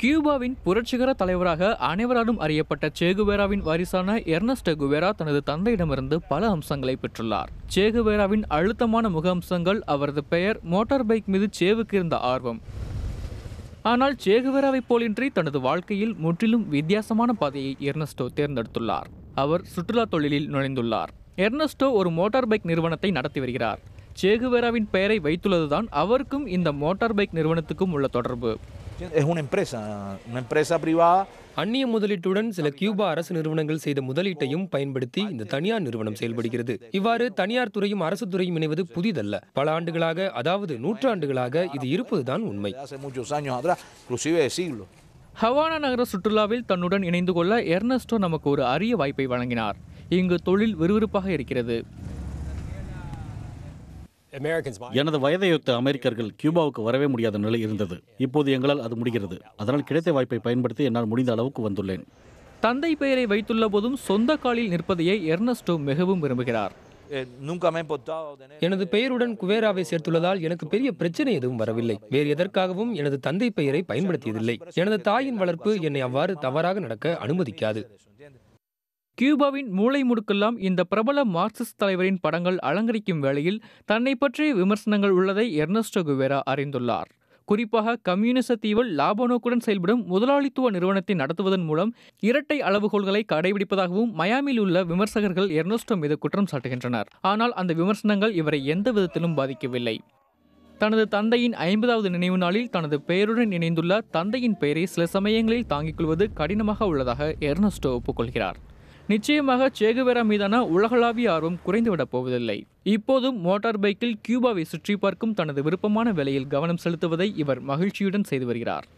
கியூபாவின் புரட்சிகர தலைவராக அனைவராலும் அறியப்பட்ட சேகுவேராவின் வாரிசான எர்னஸ்ட குவேரா தனது தந்தையிடமிருந்து பல அம்சங்களை பெற்றுள்ளார் சேகுவேராவின் அழுத்தமான முக அம்சங்கள் அவரது பெயர் மோட்டார் பைக் மீது சேவுக்கு இருந்த ஆர்வம் ஆனால் சேகுவேராவை போலின்றி தனது வாழ்க்கையில் முற்றிலும் வித்தியாசமான பாதையை எர்னஸ்டோ தேர்ந்தெடுத்துள்ளார் அவர் சுற்றுலா தொழிலில் நுழைந்துள்ளார் எர்னஸ்டோ ஒரு மோட்டார் பைக் நிறுவனத்தை நடத்தி வருகிறார் சேகுவேராவின் பெயரை வைத்துள்ளதுதான் அவருக்கும் இந்த மோட்டார் பைக் நிறுவனத்துக்கும் உள்ள தொடர்பு es una அந்நிய முதலீட்டுடன் சில கியூபா அரசு நிறுவனங்கள் செய்த முதலீட்டையும் பயன்படுத்தி இந்த தனியார் நிறுவனம் செயல்படுகிறது இவ்வாறு தனியார் துறையும் அரசு துறையும் இணைவது புதிதல்ல பல ஆண்டுகளாக அதாவது நூற்றாண்டுகளாக இது இருப்பதுதான் உண்மை ஹவானா நகர சுற்றுலாவில் தன்னுடன் இணைந்து கொள்ள எர்னஸ்டோ நமக்கு ஒரு அரிய வாய்ப்பை வழங்கினார் இங்கு தொழில் விறுவிறுப்பாக இருக்கிறது எனது வயதையொத்த அமெரிக்கர்கள் கியூபாவுக்கு வரவே முடியாத நிலை இருந்தது இப்போது எங்களால் அது முடிகிறது அதனால் கிடைத்த வாய்ப்பை பயன்படுத்தி என்னால் முடிந்த அளவுக்கு வந்துள்ளேன் தந்தை பெயரை வைத்துள்ள போதும் சொந்த காலில் நிற்பதையே எர்னஸ்டோ மிகவும் விரும்புகிறார் eh, எனது பெயருடன் குவேராவை சேர்த்துள்ளதால் எனக்கு பெரிய பிரச்சனை எதுவும் வரவில்லை வேறு எதற்காகவும் எனது தந்தை பெயரை பயன்படுத்தியதில்லை எனது தாயின் வளர்ப்பு என்னை அவ்வாறு தவறாக நடக்க அனுமதிக்காது கியூபாவின் மூளை முடுக்கெல்லாம் இந்த பிரபல மார்க்சிஸ்ட் தலைவரின் படங்கள் அலங்கரிக்கும் வேளையில் தன்னை பற்றிய விமர்சனங்கள் உள்ளதை எர்னஸ்டோ குவேரா அறிந்துள்ளார் குறிப்பாக கம்யூனிச தீவில் லாபநோக்குடன் செயல்படும் முதலாளித்துவ நிறுவனத்தை நடத்துவதன் மூலம் இரட்டை அளவுகோள்களை கடைபிடிப்பதாகவும் மயாமில் உள்ள விமர்சகர்கள் எர்னஸ்டோ மீது குற்றம் சாட்டுகின்றனர் ஆனால் அந்த விமர்சனங்கள் இவரை எந்த விதத்திலும் பாதிக்கவில்லை தனது தந்தையின் ஐம்பதாவது நினைவு நாளில் தனது பெயருடன் இணைந்துள்ள தந்தையின் பெயரை சில சமயங்களில் தாங்கிக் கொள்வது கடினமாக உள்ளதாக எர்னஸ்டோ ஒப்புக்கொள்கிறார் நிச்சயமாக சேகுவேரா மீதான உலகளாவிய ஆர்வம் குறைந்துவிடப் போவதில்லை இப்போதும் மோட்டார் பைக்கில் கியூபாவை சுற்றி பார்க்கும் தனது விருப்பமான வேலையில் கவனம் செலுத்துவதை இவர் மகிழ்ச்சியுடன் செய்து வருகிறார்